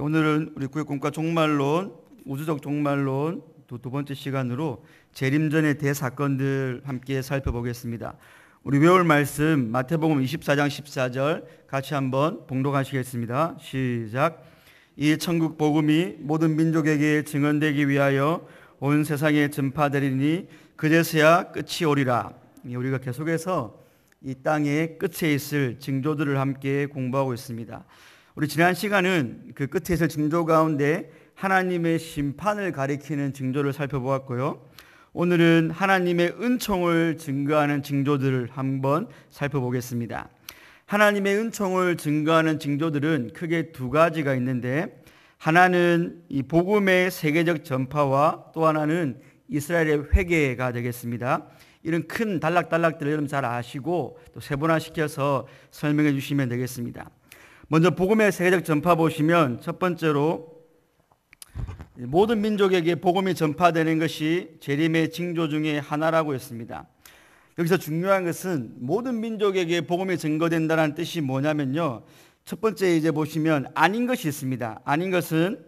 예, 오늘은 우리 구역공과 종말론, 우주적 종말론 두, 두 번째 시간으로 재림전의 대사건들 함께 살펴보겠습니다. 우리 외울 말씀 마태복음 24장 14절 같이 한번 봉독하시겠습니다. 시작. 이 천국 복음이 모든 민족에게 증언되기 위하여 온 세상에 전파되리니 그제서야 끝이 오리라. 예, 우리가 계속해서 이 땅의 끝에 있을 징조들을 함께 공부하고 있습니다. 우리 지난 시간은 그 끝에서 징조 가운데 하나님의 심판을 가리키는 징조를 살펴보았고요. 오늘은 하나님의 은총을 증거하는 징조들을 한번 살펴보겠습니다. 하나님의 은총을 증거하는 징조들은 크게 두 가지가 있는데 하나는 이 복음의 세계적 전파와 또 하나는 이스라엘의 회개가 되겠습니다. 이런 큰 단락단락들을 여러분 잘 아시고 또 세분화시켜서 설명해 주시면 되겠습니다. 먼저 복음의 세계적 전파 보시면 첫 번째로 모든 민족에게 복음이 전파되는 것이 재림의 징조 중에 하나라고 했습니다. 여기서 중요한 것은 모든 민족에게 복음이 증거된다는 뜻이 뭐냐면요. 첫 번째 이제 보시면 아닌 것이 있습니다. 아닌 것은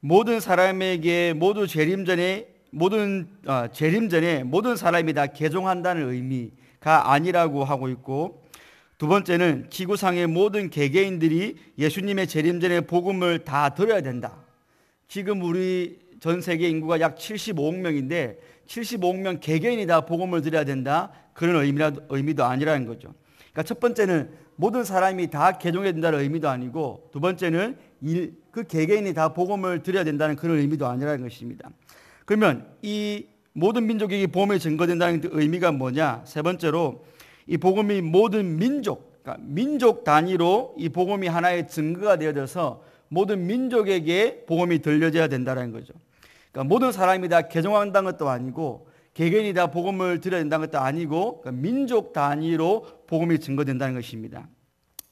모든 사람에게 모두 재림 전에 모든 어, 재림 전에 모든 사람이 다 개종한다는 의미가 아니라고 하고 있고 두 번째는 지구상의 모든 개개인들이 예수님의 재림전의 복음을 다 들어야 된다. 지금 우리 전 세계 인구가 약 75억 명인데 75억 명 개개인이 다 복음을 드려야 된다. 그런 의미라, 의미도 아니라는 거죠. 그러니까 첫 번째는 모든 사람이 다 개종해야 된다는 의미도 아니고 두 번째는 일, 그 개개인이 다 복음을 드려야 된다는 그런 의미도 아니라는 것입니다. 그러면 이 모든 민족에게 복음이 증거된다는 의미가 뭐냐? 세 번째로 이 복음이 모든 민족, 그러니까 민족 단위로 이 복음이 하나의 증거가 되어져서 모든 민족에게 복음이 들려져야 된다는 거죠. 그러니까 모든 사람이 다 개종한다는 것도 아니고 개개인이 다 복음을 들려야 된다는 것도 아니고 그러니까 민족 단위로 복음이 증거된다는 것입니다.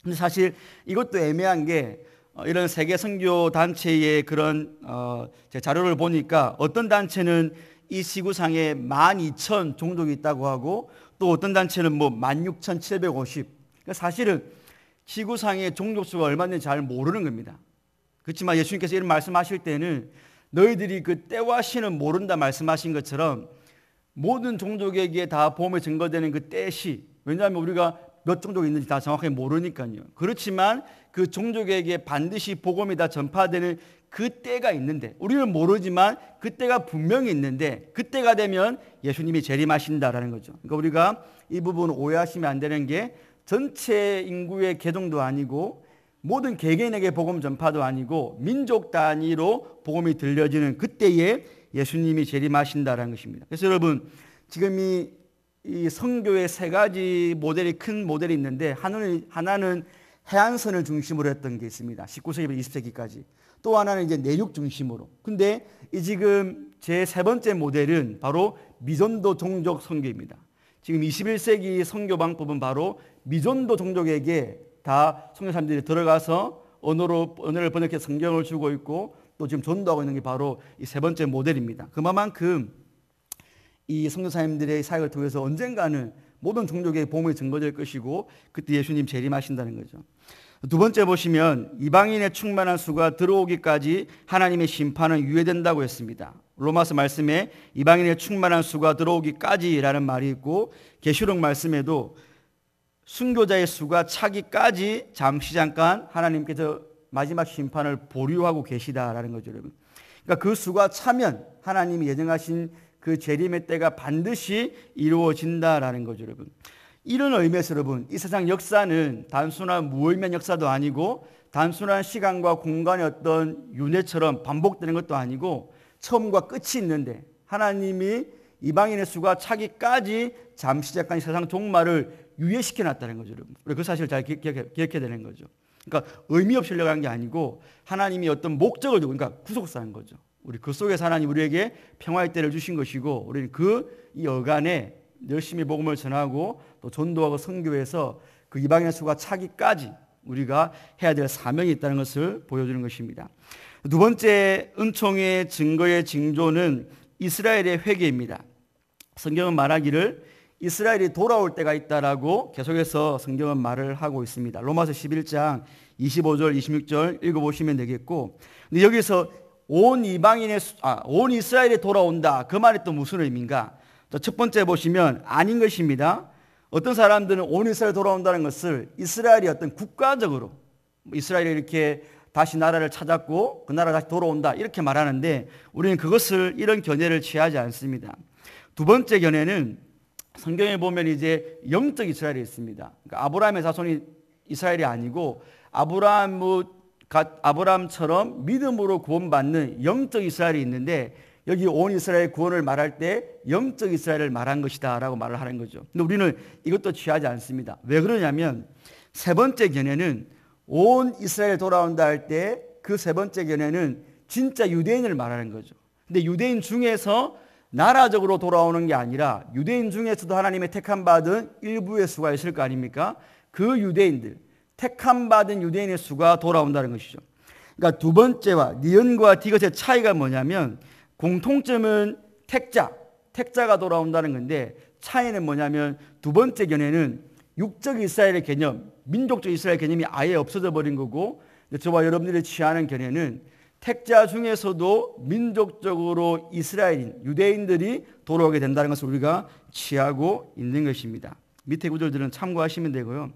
근데 사실 이것도 애매한 게 어, 이런 세계 선교 단체의 그런 어, 자료를 보니까 어떤 단체는 이 시구상에 12,000 종족이 있다고 하고 또 어떤 단체는 뭐 16,750. 그러니까 사실은 지구상의 종족수가 얼마든지잘 모르는 겁니다. 그렇지만 예수님께서 이런 말씀하실 때는 너희들이 그 때와 시는 모른다 말씀하신 것처럼 모든 종족에게 다 보험에 증거되는 그 때시. 왜냐하면 우리가 몇 종족이 있는지 다 정확하게 모르니까요. 그렇지만 그 종족에게 반드시 복음이 다 전파되는 그 때가 있는데 우리는 모르지만 그 때가 분명히 있는데 그 때가 되면 예수님이 재림하신다라는 거죠. 그러니까 우리가 이 부분 오해하시면 안 되는 게 전체 인구의 개종도 아니고 모든 개개인에게 복음 전파도 아니고 민족 단위로 복음이 들려지는 그때에 예수님이 재림하신다라는 것입니다. 그래서 여러분 지금 이이 성교의 세 가지 모델이 큰 모델이 있는데 하나는, 하나는 해안선을 중심으로 했던 게 있습니다. 19세기부터 20세기까지. 또 하나는 이제 내륙 중심으로. 근데 이 지금 제 세 번째 모델은 바로 미존도 종족 성교입니다 지금 21세기 성교 방법은 바로 미존도 종족에게 다 성교 사람들이 들어가서 언어로 언어를 번역해 성경을 주고 있고 또 지금 전도하고 있는 게 바로 이 세 번째 모델입니다. 그만큼 이 성교사님들의 사역을 통해서 언젠가는 모든 종족의 봄험이 증거될 것이고 그때 예수님 재림하신다는 거죠. 두 번째 보시면 이방인의 충만한 수가 들어오기까지 하나님의 심판은 유예된다고 했습니다. 로마서 말씀에 이방인의 충만한 수가 들어오기까지라는 말이 있고 계시록 말씀에도 순교자의 수가 차기까지 잠시 잠깐 하나님께서 마지막 심판을 보류하고 계시다라는 거죠, 여러분. 그러니까 그 수가 차면 하나님이 예정하신 그 재림의 때가 반드시 이루어진다라는 거죠, 여러분. 이런 의미에서 여러분, 이 세상 역사는 단순한 무의미한 역사도 아니고 단순한 시간과 공간의 어떤 윤회처럼 반복되는 것도 아니고 처음과 끝이 있는데 하나님이 이방인의 수가 차기까지 잠시 잠깐 세상 종말을 유예시켜 놨다는 거죠. 여러분. 우리 그 사실을 잘 기억해, 기억해야 되는 거죠. 그러니까 의미 없이 흘러가는게 아니고 하나님이 어떤 목적을 두고 그러니까 구속사는 거죠. 우리 그 속에서 하나님 우리에게 평화의 때를 주신 것이고 우리는 그이 여간에 열심히 복음을 전하고 또 전도하고 선교해서 그 이방인의 수가 차기까지 우리가 해야 될 사명이 있다는 것을 보여주는 것입니다. 두 번째 은총의 증거의 징조는 이스라엘의 회개입니다. 성경은 말하기를 이스라엘이 돌아올 때가 있다라고 계속해서 성경은 말을 하고 있습니다. 로마서 11장 25절, 26절 읽어보시면 되겠고, 근데 여기서 온 이방인의 아, 온 이스라엘이 돌아온다. 그 말이 또 무슨 의미인가? 첫 번째 보시면 아닌 것입니다. 어떤 사람들은 온 이스라엘 돌아온다는 것을 이스라엘이 어떤 국가적으로 이스라엘이 이렇게 다시 나라를 찾았고 그 나라 다시 돌아온다 이렇게 말하는데 우리는 그것을 이런 견해를 취하지 않습니다. 두 번째 견해는 성경에 보면 이제 영적 이스라엘이 있습니다. 그러니까 아브라함의 자손이 이스라엘이 아니고 아브라함 뭐 아브라함처럼 믿음으로 구원받는 영적 이스라엘이 있는데 여기 온 이스라엘 구원을 말할 때 영적 이스라엘을 말한 것이다 라고 말을 하는 거죠. 근데 우리는 이것도 취하지 않습니다. 왜 그러냐면 세 번째 견해는 온 이스라엘 돌아온다 할 때 그 세 번째 견해는 진짜 유대인을 말하는 거죠. 근데 유대인 중에서 나라적으로 돌아오는 게 아니라 유대인 중에서도 하나님의 택함 받은 일부의 수가 있을 거 아닙니까? 그 유대인들, 택함 받은 유대인의 수가 돌아온다는 것이죠. 그러니까 두 번째와 니은과 디귿의 차이가 뭐냐면 공통점은 택자, 택자가 돌아온다는 건데 차이는 뭐냐면 두 번째 견해는 육적 이스라엘의 개념, 민족적 이스라엘 개념이 아예 없어져 버린 거고 저와 여러분들이 취하는 견해는 택자 중에서도 민족적으로 이스라엘인, 유대인들이 돌아오게 된다는 것을 우리가 취하고 있는 것입니다. 밑에 구절들은 참고하시면 되고요.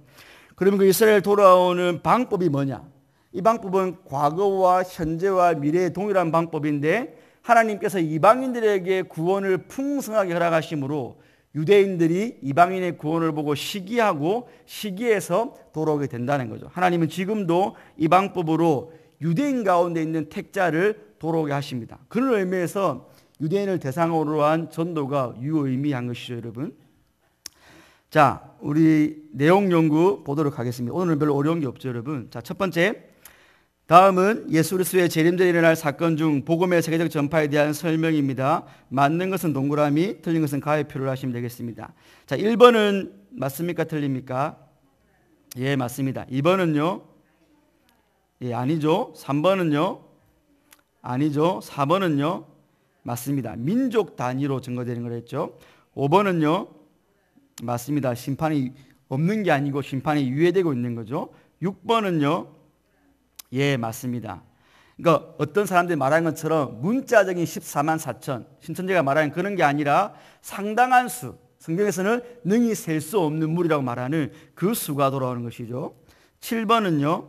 그러면 그 이스라엘 돌아오는 방법이 뭐냐? 이 방법은 과거와 현재와 미래의 동일한 방법인데 하나님께서 이방인들에게 구원을 풍성하게 허락하심으로 유대인들이 이방인의 구원을 보고 시기하고 시기해서 돌아오게 된다는 거죠. 하나님은 지금도 이 방법으로 유대인 가운데 있는 택자를 돌아오게 하십니다. 그런 의미에서 유대인을 대상으로 한 전도가 유의미한 것이죠, 여러분. 자, 우리 내용 연구 보도록 하겠습니다. 오늘은 별로 어려운 게 없죠, 여러분. 자, 첫 번째. 다음은 예수 그리스도의 재림전에 일어날 사건 중 복음의 세계적 전파에 대한 설명입니다. 맞는 것은 동그라미, 틀린 것은 가위표를 하시면 되겠습니다. 자, 1번은 맞습니까? 틀립니까? 예, 맞습니다. 2번은요? 예, 아니죠. 3번은요? 아니죠. 4번은요? 맞습니다. 민족 단위로 증거되는 걸 했죠. 5번은요? 맞습니다. 심판이 없는 게 아니고 심판이 유예되고 있는 거죠. 6번은요. 예, 맞습니다. 그러니까 어떤 사람들이 말하는 것처럼 문자적인 14만 4천, 신천지가 말하는 그런 게 아니라 상당한 수, 성경에서는 능히 셀 수 없는 물이라고 말하는 그 수가 돌아오는 것이죠. 7번은요.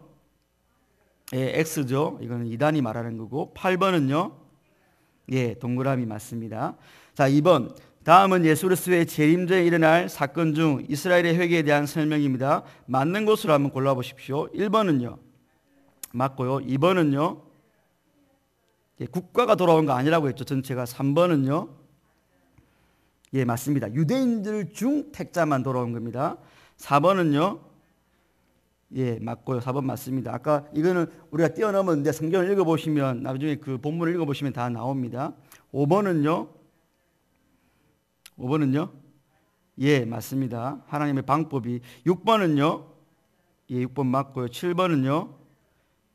예, X죠. 이거는 이단이 말하는 거고 8번은요. 예, 동그라미 맞습니다. 자, 2번. 다음은 예수그리스도의 재림전에 일어날 사건 중 이스라엘의 회개에 대한 설명입니다. 맞는 곳으로 한번 골라보십시오. 1번은요. 맞고요. 2번은요. 예, 국가가 돌아온 거 아니라고 했죠. 전체가 3번은요. 예, 맞습니다. 유대인들 중 택자만 돌아온 겁니다. 4번은요. 예, 맞고요. 4번 맞습니다. 아까 이거는 우리가 뛰어넘었는데 성경을 읽어보시면 나중에 그 본문을 읽어보시면 다 나옵니다. 5번은요. 5번은요? 예, 맞습니다. 하나님의 방법이. 6번은요? 예, 6번 맞고요. 7번은요?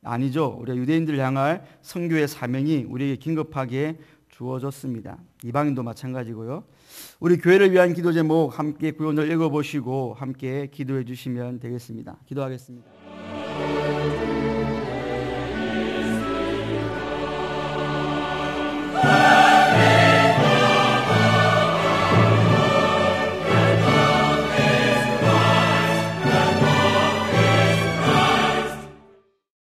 아니죠. 우리가 유대인들을 향할 성교의 사명이 우리에게 긴급하게 주어졌습니다. 이방인도 마찬가지고요. 우리 교회를 위한 기도 제목 함께 구원을 읽어보시고 함께 기도해 주시면 되겠습니다. 기도하겠습니다.